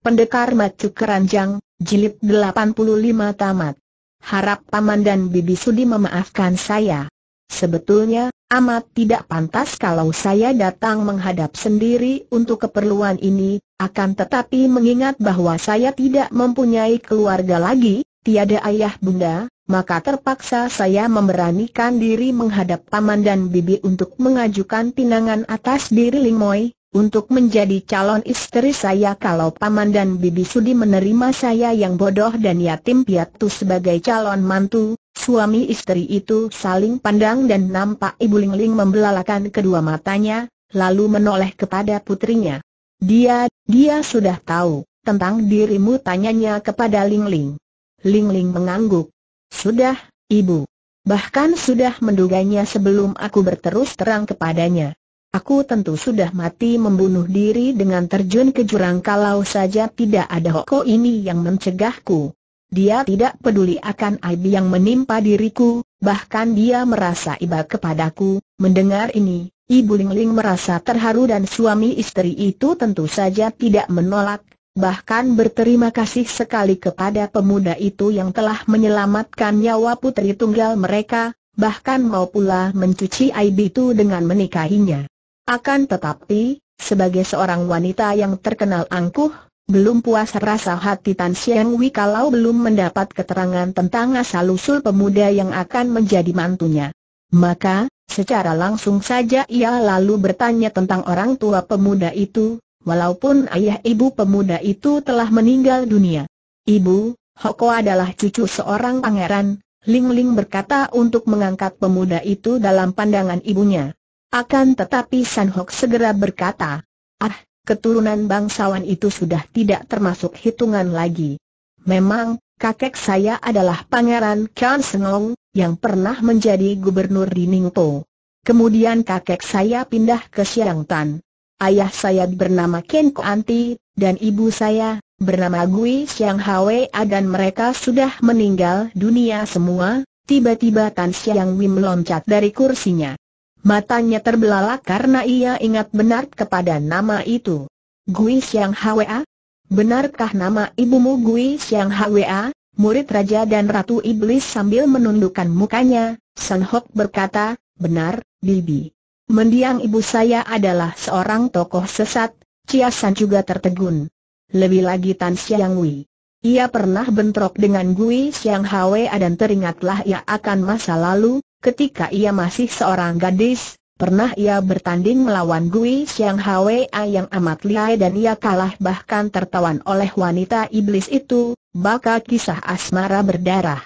Pendekar Macu Keranjang, Jilid 85 Tamat. Harap Paman dan Bibi Sudi memaafkan saya. Sebetulnya, amat tidak pantas kalau saya datang menghadap sendiri untuk keperluan ini, akan tetapi mengingat bahwa saya tidak mempunyai keluarga lagi, tiada ayah bunda, maka terpaksa saya memberanikan diri menghadap Paman dan Bibi untuk mengajukan pinangan atas diri Lingmoy, untuk menjadi calon istri saya kalau paman dan bibi sudi menerima saya yang bodoh dan yatim piatu sebagai calon mantu, suami istri itu saling pandang dan nampak Ibu Lingling membelalakan kedua matanya, lalu menoleh kepada putrinya. Dia, dia sudah tahu, tentang dirimu tanyanya kepada Lingling. Lingling mengangguk. Sudah, Ibu. Bahkan sudah menduganya sebelum aku berterus terang kepadanya. Aku tentu sudah mati membunuh diri dengan terjun ke jurang kalau saja tidak ada Hoko ini yang mencegahku. Dia tidak peduli akan aib yang menimpa diriku, bahkan dia merasa iba kepadaku. Mendengar ini, Ibu Lingling merasa terharu dan suami istri itu tentu saja tidak menolak, bahkan berterima kasih sekali kepada pemuda itu yang telah menyelamatkan nyawa putri tunggal mereka, bahkan mau pula mencuci aib itu dengan menikahinya. Akan tetapi, sebagai seorang wanita yang terkenal angkuh, belum puas rasa hati Tan Siang Wi kalau belum mendapat keterangan tentang asal-usul pemuda yang akan menjadi mantunya. Maka, secara langsung saja ia lalu bertanya tentang orang tua pemuda itu, walaupun ayah ibu pemuda itu telah meninggal dunia. Ibu, Hoko adalah cucu seorang pangeran, Ling Ling berkata untuk mengangkat pemuda itu dalam pandangan ibunya. Akan tetapi San Hok segera berkata, ah, keturunan bangsawan itu sudah tidak termasuk hitungan lagi. Memang, kakek saya adalah Pangeran Kian Sengong, yang pernah menjadi gubernur di Ningpo. Kemudian kakek saya pindah ke Siangtan. Ayah saya bernama Ken Anti, dan ibu saya, bernama Gui Siang Hwa dan mereka sudah meninggal dunia semua, tiba-tiba Tan Siang Wim loncat dari kursinya. Matanya terbelalak karena ia ingat benar kepada nama itu. Gui Xiang Hwa? Benarkah nama ibumu Gui Xiang Hwa, murid raja dan ratu iblis sambil menundukkan mukanya? San Hok berkata, benar, Bibi. Mendiang ibu saya adalah seorang tokoh sesat, Chia San juga tertegun. Lebih lagi Tan Xiang Wei. Ia pernah bentrok dengan Gui Xiang Hwa dan teringatlah ia akan masa lalu, Ketika ia masih seorang gadis, pernah ia bertanding melawan Gui Xiang Hwa yang amat liai dan ia kalah bahkan tertawan oleh wanita iblis itu, bakal kisah asmara berdarah.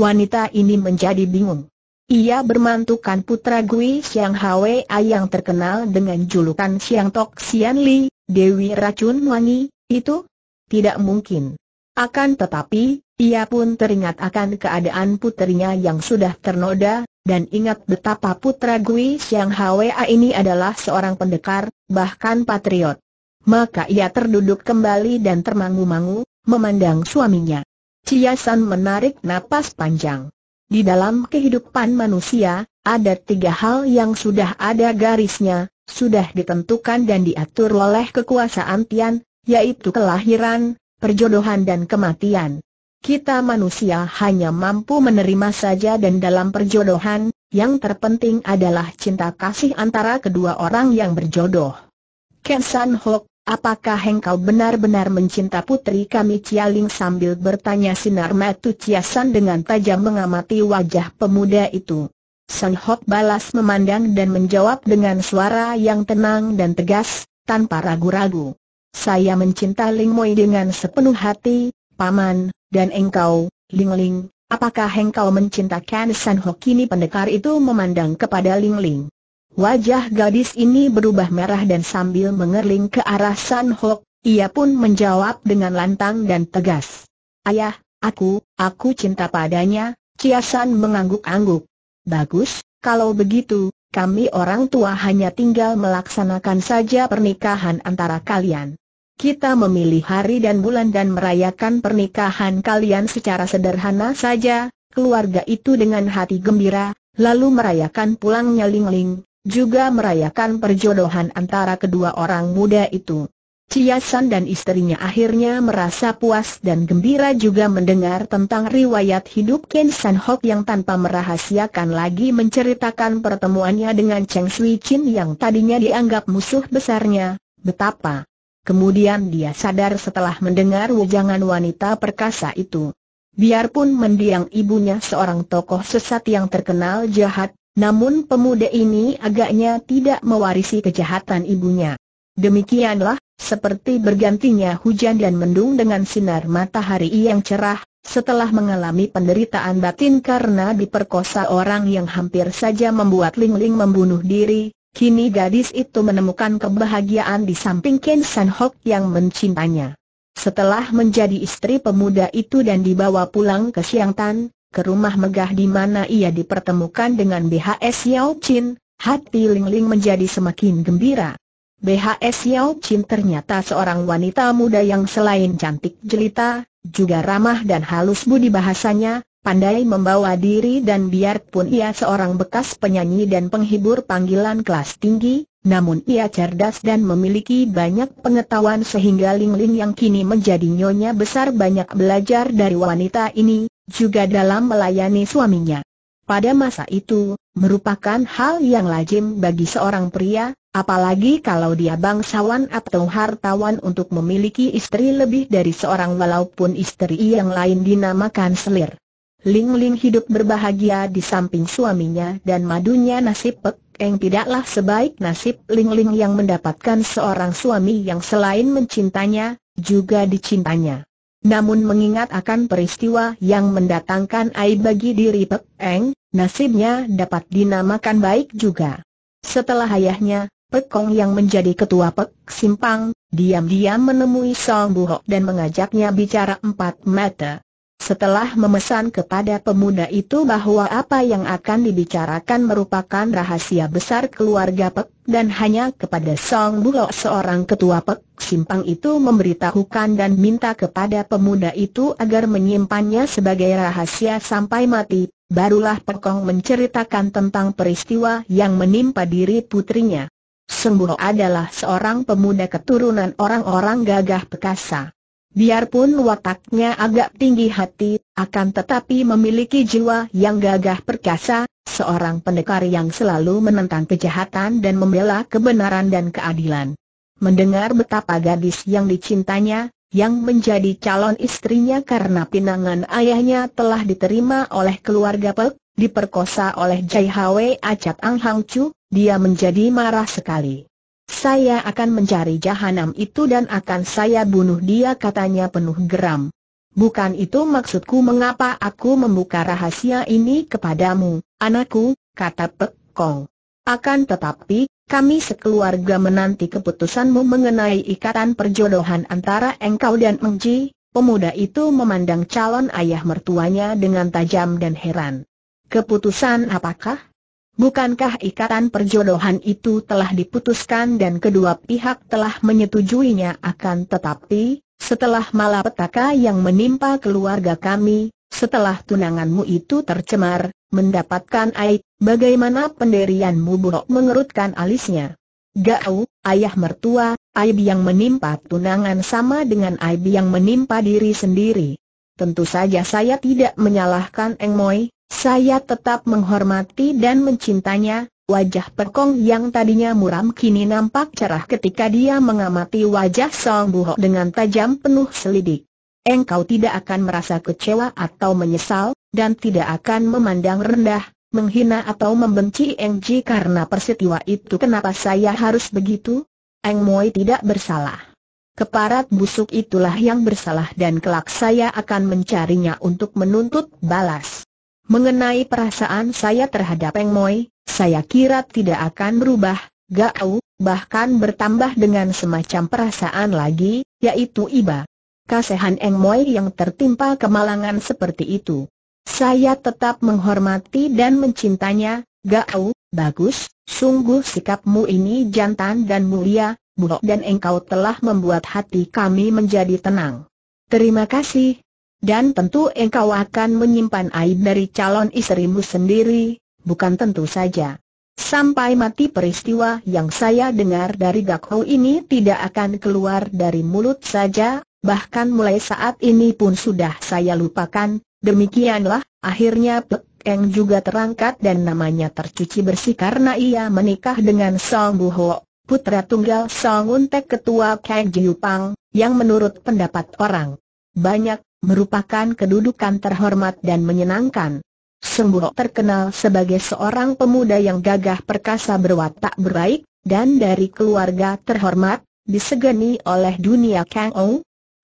Wanita ini menjadi bingung. Ia bermantukan putra Gui Xiang Hwa yang terkenal dengan julukan Xiang Tok Xian Li, Dewi Racun Wangi, itu? Tidak mungkin. Akan tetapi, ia pun teringat akan keadaan putrinya yang sudah ternoda, dan ingat betapa putra Gui Siang Hwa ini adalah seorang pendekar, bahkan patriot. Maka ia terduduk kembali dan termangu-mangu, memandang suaminya. Ciasan menarik napas panjang. Di dalam kehidupan manusia, ada tiga hal yang sudah ada garisnya, sudah ditentukan dan diatur oleh kekuasaan Tian, yaitu kelahiran, perjodohan dan kematian. Kita manusia hanya mampu menerima saja dan dalam perjodohan, yang terpenting adalah cinta kasih antara kedua orang yang berjodoh. Ken San Hok, apakah engkau benar-benar mencinta putri kami Cialing sambil bertanya sinar matu Ciasan dengan tajam mengamati wajah pemuda itu. San Hok balas memandang dan menjawab dengan suara yang tenang dan tegas, tanpa ragu-ragu. Saya mencinta Ling Moi dengan sepenuh hati, Paman, dan engkau, Ling Ling, apakah engkau mencintakan San kini pendekar itu memandang kepada Ling Ling? Wajah gadis ini berubah merah dan sambil mengerling ke arah San Ho, ia pun menjawab dengan lantang dan tegas. Ayah, aku, aku cinta padanya, Ciasan mengangguk-angguk. Bagus, kalau begitu, kami orang tua hanya tinggal melaksanakan saja pernikahan antara kalian kita memilih hari dan bulan dan merayakan pernikahan kalian secara sederhana saja, keluarga itu dengan hati gembira, lalu merayakan pulangnya Ling Ling, juga merayakan perjodohan antara kedua orang muda itu. Ciasan dan istrinya akhirnya merasa puas dan gembira juga mendengar tentang riwayat hidup Ken San Hok yang tanpa merahasiakan lagi menceritakan pertemuannya dengan Cheng Sui Chin yang tadinya dianggap musuh besarnya, betapa Kemudian dia sadar setelah mendengar wejangan wanita perkasa itu. Biarpun mendiang ibunya seorang tokoh sesat yang terkenal jahat, namun pemuda ini agaknya tidak mewarisi kejahatan ibunya. Demikianlah, seperti bergantinya hujan dan mendung dengan sinar matahari yang cerah, setelah mengalami penderitaan batin karena diperkosa orang yang hampir saja membuat Ling Ling membunuh diri, Kini gadis itu menemukan kebahagiaan di samping Ken San Hok yang mencintainya. Setelah menjadi istri pemuda itu dan dibawa pulang ke Siangtan, ke rumah megah di mana ia dipertemukan dengan BHS Yao Chin, hati Ling Ling menjadi semakin gembira. BHS Yao Chin ternyata seorang wanita muda yang selain cantik jelita, juga ramah dan halus budi bahasanya, pandai membawa diri dan biarpun ia seorang bekas penyanyi dan penghibur panggilan kelas tinggi, namun ia cerdas dan memiliki banyak pengetahuan sehingga Ling Ling yang kini menjadi nyonya besar banyak belajar dari wanita ini, juga dalam melayani suaminya. Pada masa itu, merupakan hal yang lazim bagi seorang pria, apalagi kalau dia bangsawan atau hartawan untuk memiliki istri lebih dari seorang walaupun istri yang lain dinamakan selir. Ling Ling hidup berbahagia di samping suaminya dan madunya nasib Pek Eng tidaklah sebaik nasib Ling Ling yang mendapatkan seorang suami yang selain mencintanya, juga dicintanya. Namun mengingat akan peristiwa yang mendatangkan air bagi diri Pek Eng, nasibnya dapat dinamakan baik juga. Setelah ayahnya, Kong yang menjadi ketua Pek Simpang, diam-diam menemui Song Buho dan mengajaknya bicara empat mata. Setelah memesan kepada pemuda itu bahwa apa yang akan dibicarakan merupakan rahasia besar keluarga Pek dan hanya kepada Song Bulo seorang ketua Pek Simpang itu memberitahukan dan minta kepada pemuda itu agar menyimpannya sebagai rahasia sampai mati, barulah Pekong menceritakan tentang peristiwa yang menimpa diri putrinya. Sembuh adalah seorang pemuda keturunan orang-orang gagah perkasa. Biarpun wataknya agak tinggi hati, akan tetapi memiliki jiwa yang gagah perkasa, seorang pendekar yang selalu menentang kejahatan dan membela kebenaran dan keadilan. Mendengar betapa gadis yang dicintanya, yang menjadi calon istrinya karena pinangan ayahnya telah diterima oleh keluarga Pek, diperkosa oleh Jai Hwe Acat Ang Hang Chu, dia menjadi marah sekali. Saya akan mencari jahanam itu dan akan saya bunuh dia katanya penuh geram. Bukan itu maksudku mengapa aku membuka rahasia ini kepadamu, anakku, kata Pek Kong. Akan tetapi, kami sekeluarga menanti keputusanmu mengenai ikatan perjodohan antara engkau dan Engji. Pemuda itu memandang calon ayah mertuanya dengan tajam dan heran. Keputusan apakah? Bukankah ikatan perjodohan itu telah diputuskan dan kedua pihak telah menyetujuinya akan tetapi, setelah malapetaka yang menimpa keluarga kami, setelah tunanganmu itu tercemar, mendapatkan aib, bagaimana penderianmu buruk mengerutkan alisnya? Gau, ayah mertua, aib yang menimpa tunangan sama dengan aib yang menimpa diri sendiri. Tentu saja saya tidak menyalahkan Eng Moi, saya tetap menghormati dan mencintanya, wajah Pekong yang tadinya muram kini nampak cerah ketika dia mengamati wajah Song Buho dengan tajam penuh selidik. Engkau tidak akan merasa kecewa atau menyesal, dan tidak akan memandang rendah, menghina atau membenci Eng karena peristiwa itu kenapa saya harus begitu? Eng Moi tidak bersalah. Keparat busuk itulah yang bersalah dan kelak saya akan mencarinya untuk menuntut balas. Mengenai perasaan saya terhadap Eng Moi, saya kira tidak akan berubah, gau, bahkan bertambah dengan semacam perasaan lagi, yaitu iba. Kasihan Eng Moi yang tertimpa kemalangan seperti itu. Saya tetap menghormati dan mencintanya, gau, bagus, sungguh sikapmu ini jantan dan mulia, buhok dan engkau telah membuat hati kami menjadi tenang. Terima kasih, dan tentu engkau akan menyimpan aib dari calon istrimu sendiri, bukan tentu saja. Sampai mati peristiwa yang saya dengar dari Gakho ini tidak akan keluar dari mulut saja, bahkan mulai saat ini pun sudah saya lupakan, demikianlah, akhirnya Pek Eng juga terangkat dan namanya tercuci bersih karena ia menikah dengan Song Bu putra tunggal Song Untek ketua Kek Jiupang, yang menurut pendapat orang banyak, merupakan kedudukan terhormat dan menyenangkan. Sembuh terkenal sebagai seorang pemuda yang gagah perkasa berwatak berbaik, dan dari keluarga terhormat, disegani oleh dunia Kang Ou.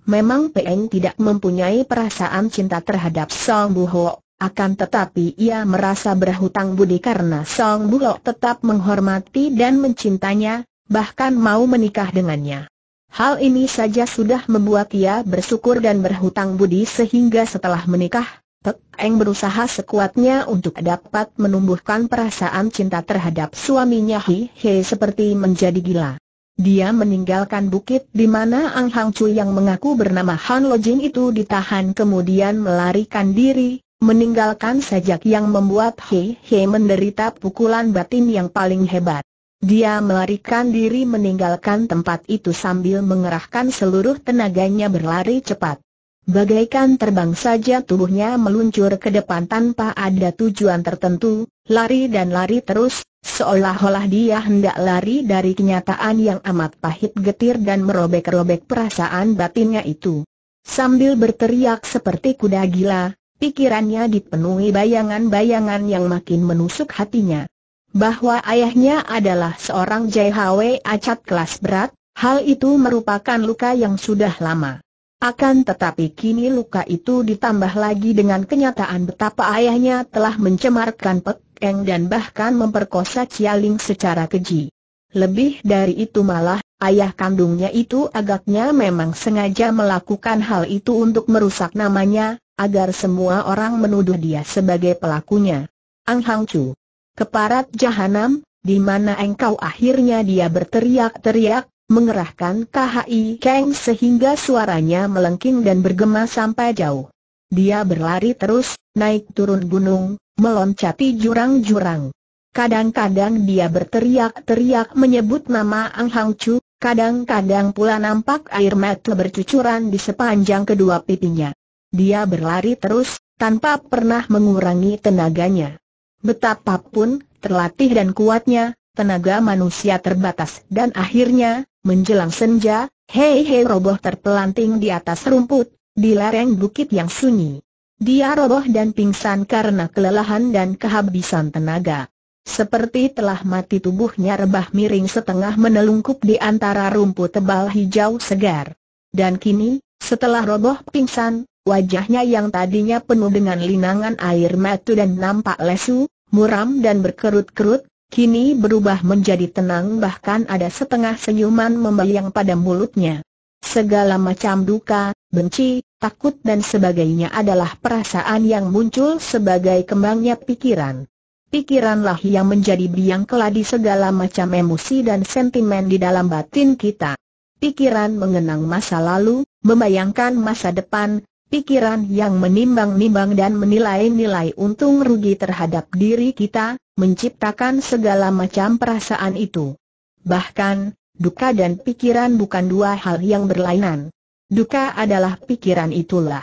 Memang Peng tidak mempunyai perasaan cinta terhadap Song Buho, akan tetapi ia merasa berhutang budi karena Song Buho tetap menghormati dan mencintanya, bahkan mau menikah dengannya. Hal ini saja sudah membuat ia bersyukur dan berhutang budi sehingga setelah menikah, Pek Eng berusaha sekuatnya untuk dapat menumbuhkan perasaan cinta terhadap suaminya Hi He seperti menjadi gila. Dia meninggalkan bukit di mana Ang Hang Cui yang mengaku bernama Han Lo Jin itu ditahan kemudian melarikan diri, meninggalkan sajak yang membuat He He menderita pukulan batin yang paling hebat. Dia melarikan diri meninggalkan tempat itu sambil mengerahkan seluruh tenaganya berlari cepat. Bagaikan terbang saja tubuhnya meluncur ke depan tanpa ada tujuan tertentu, lari dan lari terus, seolah-olah dia hendak lari dari kenyataan yang amat pahit getir dan merobek-robek perasaan batinnya itu. Sambil berteriak seperti kuda gila, pikirannya dipenuhi bayangan-bayangan yang makin menusuk hatinya bahwa ayahnya adalah seorang JHW acat kelas berat, hal itu merupakan luka yang sudah lama. Akan tetapi kini luka itu ditambah lagi dengan kenyataan betapa ayahnya telah mencemarkan pekeng dan bahkan memperkosa Cialing secara keji. Lebih dari itu malah, ayah kandungnya itu agaknya memang sengaja melakukan hal itu untuk merusak namanya, agar semua orang menuduh dia sebagai pelakunya. Ang Hang Chu Keparat jahanam, di mana engkau akhirnya dia berteriak-teriak, mengerahkan KHI Kang sehingga suaranya melengking dan bergema sampai jauh. Dia berlari terus, naik turun gunung, meloncati jurang-jurang. Kadang-kadang dia berteriak-teriak menyebut nama Ang Hang Chu, kadang-kadang pula nampak air mata bercucuran di sepanjang kedua pipinya. Dia berlari terus, tanpa pernah mengurangi tenaganya. Betapapun, terlatih dan kuatnya, tenaga manusia terbatas dan akhirnya, menjelang senja, Hei Hei roboh terpelanting di atas rumput, di lereng bukit yang sunyi. Dia roboh dan pingsan karena kelelahan dan kehabisan tenaga. Seperti telah mati tubuhnya rebah miring setengah menelungkup di antara rumput tebal hijau segar. Dan kini, setelah roboh pingsan, Wajahnya yang tadinya penuh dengan linangan air mata dan nampak lesu, muram dan berkerut-kerut, kini berubah menjadi tenang bahkan ada setengah senyuman membayang pada mulutnya. Segala macam duka, benci, takut dan sebagainya adalah perasaan yang muncul sebagai kembangnya pikiran. Pikiranlah yang menjadi biang keladi segala macam emosi dan sentimen di dalam batin kita. Pikiran mengenang masa lalu, membayangkan masa depan, pikiran yang menimbang-nimbang dan menilai-nilai untung rugi terhadap diri kita, menciptakan segala macam perasaan itu. Bahkan, duka dan pikiran bukan dua hal yang berlainan. Duka adalah pikiran itulah.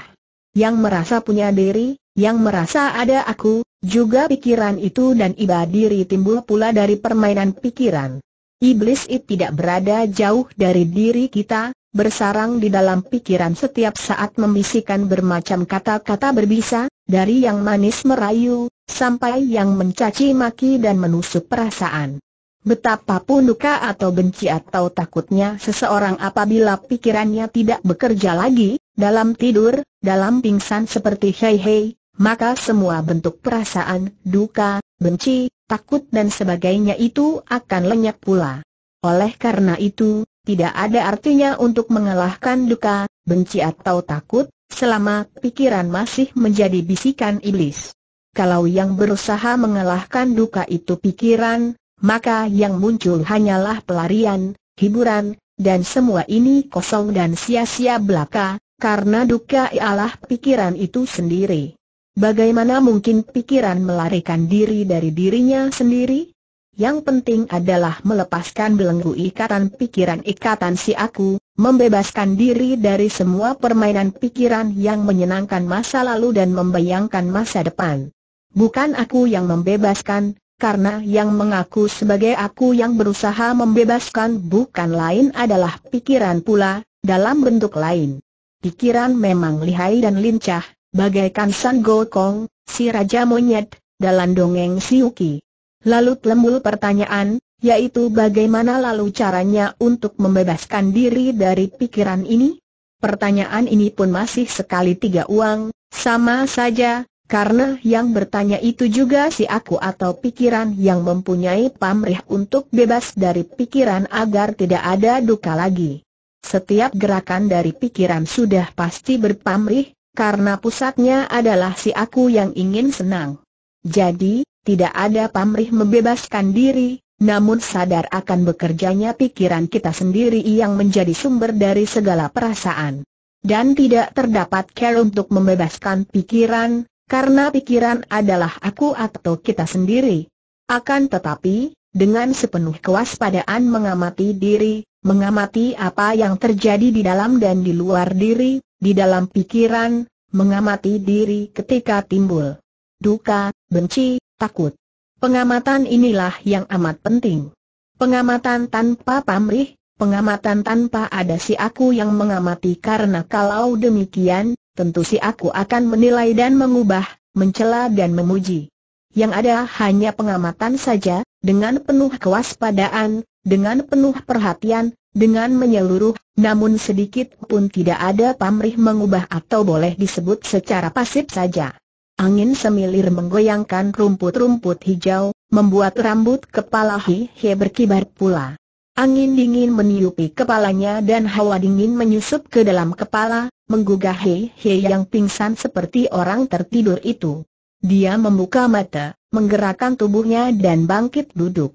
Yang merasa punya diri, yang merasa ada aku, juga pikiran itu dan iba diri timbul pula dari permainan pikiran. Iblis itu tidak berada jauh dari diri kita, bersarang di dalam pikiran setiap saat membisikkan bermacam kata-kata berbisa, dari yang manis merayu, sampai yang mencaci maki dan menusuk perasaan. Betapapun duka atau benci atau takutnya seseorang apabila pikirannya tidak bekerja lagi, dalam tidur, dalam pingsan seperti hei hei, maka semua bentuk perasaan, duka, benci, takut dan sebagainya itu akan lenyap pula. Oleh karena itu, tidak ada artinya untuk mengalahkan duka, benci atau takut, selama pikiran masih menjadi bisikan iblis. Kalau yang berusaha mengalahkan duka itu pikiran, maka yang muncul hanyalah pelarian, hiburan, dan semua ini kosong dan sia-sia belaka, karena duka ialah pikiran itu sendiri. Bagaimana mungkin pikiran melarikan diri dari dirinya sendiri? yang penting adalah melepaskan belenggu ikatan pikiran ikatan si aku, membebaskan diri dari semua permainan pikiran yang menyenangkan masa lalu dan membayangkan masa depan. Bukan aku yang membebaskan, karena yang mengaku sebagai aku yang berusaha membebaskan bukan lain adalah pikiran pula, dalam bentuk lain. Pikiran memang lihai dan lincah, bagaikan San Gokong, si Raja Monyet, dalam dongeng Siuki. Lalu timbul pertanyaan, yaitu bagaimana lalu caranya untuk membebaskan diri dari pikiran ini? Pertanyaan ini pun masih sekali tiga uang, sama saja, karena yang bertanya itu juga si aku atau pikiran yang mempunyai pamrih untuk bebas dari pikiran agar tidak ada duka lagi. Setiap gerakan dari pikiran sudah pasti berpamrih, karena pusatnya adalah si aku yang ingin senang. Jadi, tidak ada pamrih membebaskan diri, namun sadar akan bekerjanya pikiran kita sendiri yang menjadi sumber dari segala perasaan. Dan tidak terdapat care untuk membebaskan pikiran, karena pikiran adalah aku atau kita sendiri. Akan tetapi, dengan sepenuh kewaspadaan mengamati diri, mengamati apa yang terjadi di dalam dan di luar diri, di dalam pikiran, mengamati diri ketika timbul duka, benci, takut. Pengamatan inilah yang amat penting. Pengamatan tanpa pamrih, pengamatan tanpa ada si aku yang mengamati karena kalau demikian, tentu si aku akan menilai dan mengubah, mencela dan memuji. Yang ada hanya pengamatan saja, dengan penuh kewaspadaan, dengan penuh perhatian, dengan menyeluruh, namun sedikit pun tidak ada pamrih mengubah atau boleh disebut secara pasif saja. Angin semilir menggoyangkan rumput-rumput hijau, membuat rambut kepala Hi He berkibar pula. Angin dingin meniupi kepalanya dan hawa dingin menyusup ke dalam kepala, menggugah He He yang pingsan seperti orang tertidur itu. Dia membuka mata, menggerakkan tubuhnya dan bangkit duduk.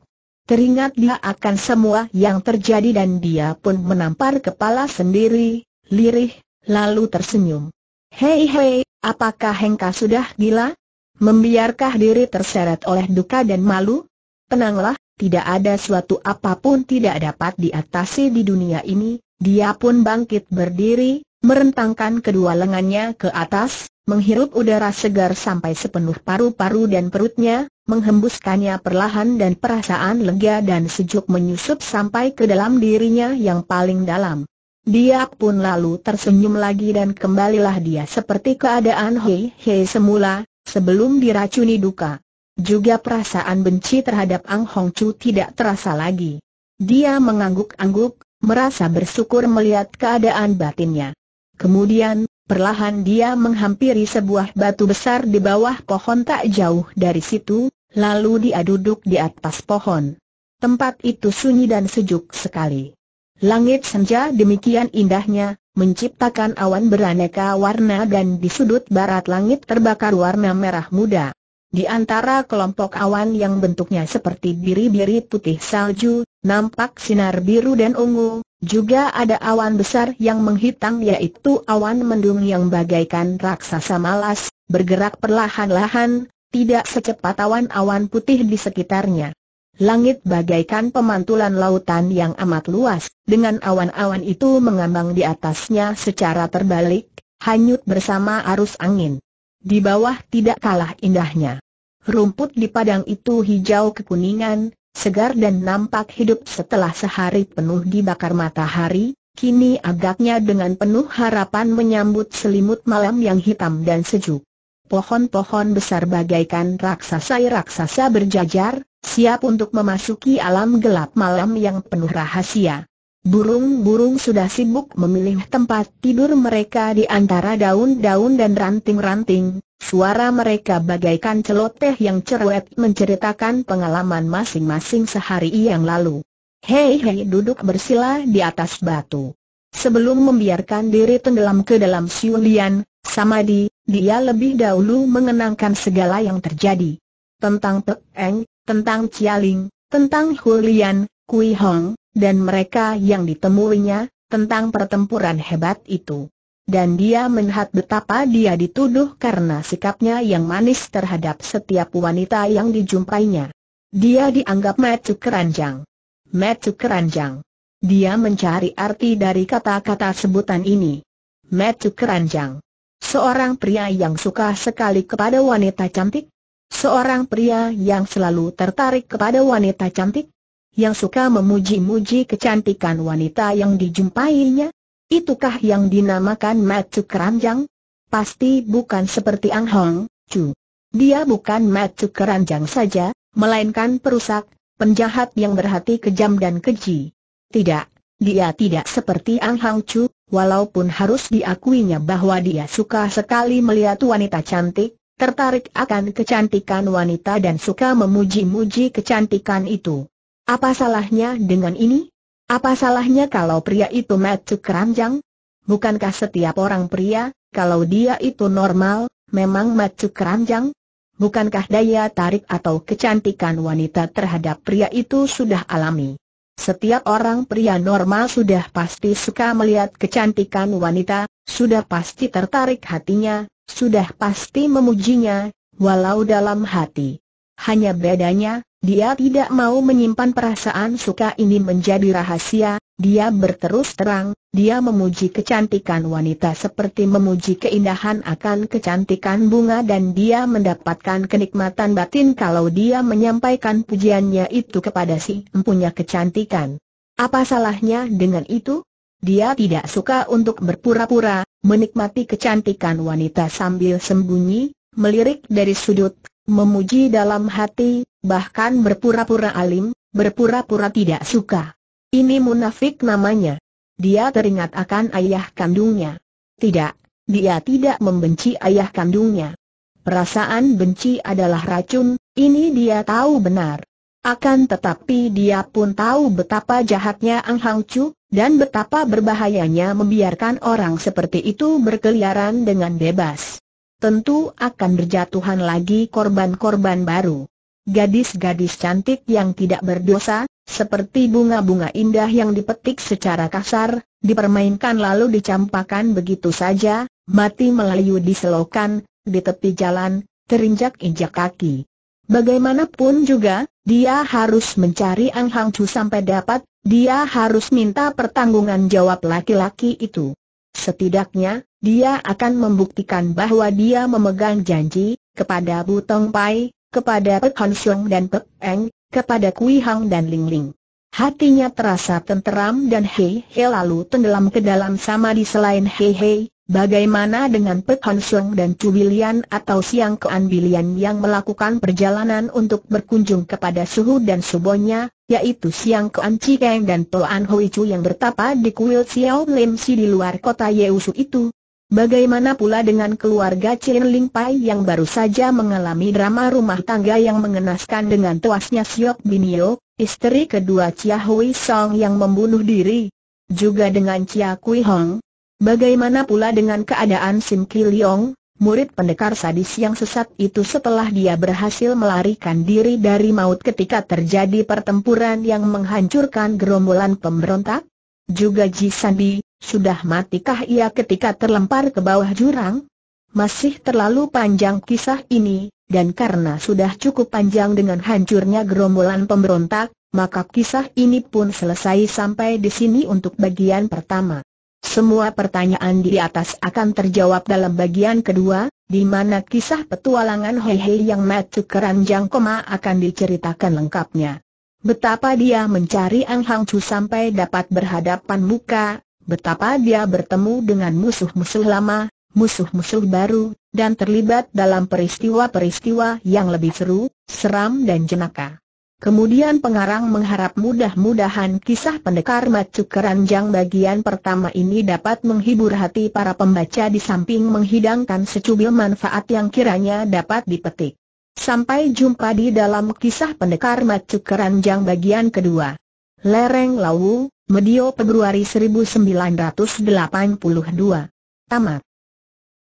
Teringat dia akan semua yang terjadi dan dia pun menampar kepala sendiri, lirih, lalu tersenyum. Hei hei, Apakah Hengka sudah gila? Membiarkah diri terseret oleh duka dan malu? Tenanglah, tidak ada suatu apapun tidak dapat diatasi di dunia ini. Dia pun bangkit berdiri, merentangkan kedua lengannya ke atas, menghirup udara segar sampai sepenuh paru-paru dan perutnya, menghembuskannya perlahan dan perasaan lega dan sejuk menyusup sampai ke dalam dirinya yang paling dalam. Dia pun lalu tersenyum lagi dan kembalilah dia seperti keadaan Hei Hei semula, sebelum diracuni duka. Juga perasaan benci terhadap Ang Hong Chu tidak terasa lagi. Dia mengangguk-angguk, merasa bersyukur melihat keadaan batinnya. Kemudian, perlahan dia menghampiri sebuah batu besar di bawah pohon tak jauh dari situ, lalu dia duduk di atas pohon. Tempat itu sunyi dan sejuk sekali. Langit senja demikian indahnya, menciptakan awan beraneka warna dan di sudut barat langit terbakar warna merah muda. Di antara kelompok awan yang bentuknya seperti biri-biri putih salju, nampak sinar biru dan ungu, juga ada awan besar yang menghitam yaitu awan mendung yang bagaikan raksasa malas, bergerak perlahan-lahan, tidak secepat awan-awan putih di sekitarnya. Langit bagaikan pemantulan lautan yang amat luas, dengan awan-awan itu mengambang di atasnya secara terbalik, hanyut bersama arus angin. Di bawah tidak kalah indahnya. Rumput di padang itu hijau kekuningan, segar dan nampak hidup setelah sehari penuh dibakar matahari, kini agaknya dengan penuh harapan menyambut selimut malam yang hitam dan sejuk pohon-pohon besar bagaikan raksasa-raksasa berjajar, siap untuk memasuki alam gelap malam yang penuh rahasia. Burung-burung sudah sibuk memilih tempat tidur mereka di antara daun-daun dan ranting-ranting, suara mereka bagaikan celoteh yang cerewet menceritakan pengalaman masing-masing sehari yang lalu. Hei hei duduk bersila di atas batu. Sebelum membiarkan diri tenggelam ke dalam siulian, Samadi, dia lebih dahulu mengenangkan segala yang terjadi. Tentang Eng, tentang Cialing, tentang Hulian, Kui Hong, dan mereka yang ditemuinya, tentang pertempuran hebat itu. Dan dia melihat betapa dia dituduh karena sikapnya yang manis terhadap setiap wanita yang dijumpainya. Dia dianggap metu keranjang. Metu keranjang. Dia mencari arti dari kata-kata sebutan ini. Metu keranjang. Seorang pria yang suka sekali kepada wanita cantik? Seorang pria yang selalu tertarik kepada wanita cantik? Yang suka memuji-muji kecantikan wanita yang dijumpainya? Itukah yang dinamakan Macu Keranjang? Pasti bukan seperti Ang Hong, Chu. Dia bukan Macu Keranjang saja, melainkan perusak, penjahat yang berhati kejam dan keji. Tidak, dia tidak seperti Ang Hong Chu, walaupun harus diakuinya bahwa dia suka sekali melihat wanita cantik, tertarik akan kecantikan wanita dan suka memuji-muji kecantikan itu. Apa salahnya dengan ini? Apa salahnya kalau pria itu matu keranjang? Bukankah setiap orang pria, kalau dia itu normal, memang matu keranjang? Bukankah daya tarik atau kecantikan wanita terhadap pria itu sudah alami? Setiap orang pria normal sudah pasti suka melihat kecantikan wanita, sudah pasti tertarik hatinya, sudah pasti memujinya, walau dalam hati. Hanya bedanya, dia tidak mau menyimpan perasaan suka ini menjadi rahasia, dia berterus terang, dia memuji kecantikan wanita seperti memuji keindahan akan kecantikan bunga dan dia mendapatkan kenikmatan batin kalau dia menyampaikan pujiannya itu kepada si empunya kecantikan. Apa salahnya dengan itu? Dia tidak suka untuk berpura-pura, menikmati kecantikan wanita sambil sembunyi, melirik dari sudut, memuji dalam hati, bahkan berpura-pura alim, berpura-pura tidak suka. Ini munafik namanya. Dia teringat akan ayah kandungnya. Tidak, dia tidak membenci ayah kandungnya. Perasaan benci adalah racun, ini dia tahu benar. Akan tetapi dia pun tahu betapa jahatnya Ang Hang Chu, dan betapa berbahayanya membiarkan orang seperti itu berkeliaran dengan bebas. Tentu akan berjatuhan lagi korban-korban baru. Gadis-gadis cantik yang tidak berdosa, seperti bunga-bunga indah yang dipetik secara kasar, dipermainkan lalu dicampakan begitu saja, mati melayu di selokan, di tepi jalan, terinjak-injak kaki. Bagaimanapun juga, dia harus mencari Ang Hang Chu sampai dapat, dia harus minta pertanggungan jawab laki-laki itu. Setidaknya, dia akan membuktikan bahwa dia memegang janji, kepada Butong Pai, kepada Pek Han Siong dan Pek Eng, kepada Kui Hang dan Ling Ling. Hatinya terasa tenteram dan Hei Hei lalu tenggelam ke dalam sama di selain Hei Hei, Bagaimana dengan Pek Hon Seng dan Bilian atau Siang Kean Bilian yang melakukan perjalanan untuk berkunjung kepada Suhu dan Subonya, yaitu Siang Kean Cikeng dan Toan Hui Chu yang bertapa di kuil Xiao Lim Si di luar kota Yeusu itu, Bagaimana pula dengan keluarga Chin Ling Pai yang baru saja mengalami drama rumah tangga yang mengenaskan dengan tuasnya Siok Binio, istri kedua Chia Hui Song yang membunuh diri? Juga dengan Chia Kui Hong? Bagaimana pula dengan keadaan Sim Ki Leong, murid pendekar sadis yang sesat itu setelah dia berhasil melarikan diri dari maut ketika terjadi pertempuran yang menghancurkan gerombolan pemberontak? Juga Ji Sandi, sudah matikah ia ketika terlempar ke bawah jurang? Masih terlalu panjang kisah ini, dan karena sudah cukup panjang dengan hancurnya gerombolan pemberontak, maka kisah ini pun selesai sampai di sini untuk bagian pertama. Semua pertanyaan di atas akan terjawab dalam bagian kedua, di mana kisah petualangan Hehe yang matuk keranjang koma akan diceritakan lengkapnya. Betapa dia mencari Ang Hang Chu sampai dapat berhadapan muka, betapa dia bertemu dengan musuh-musuh lama, musuh-musuh baru, dan terlibat dalam peristiwa-peristiwa yang lebih seru, seram dan jenaka. Kemudian pengarang mengharap mudah-mudahan kisah pendekar Macu Keranjang bagian pertama ini dapat menghibur hati para pembaca di samping menghidangkan secubil manfaat yang kiranya dapat dipetik. Sampai jumpa di dalam kisah pendekar Macu Keranjang bagian kedua. Lereng Lawu, Medio Februari 1982. Tamat.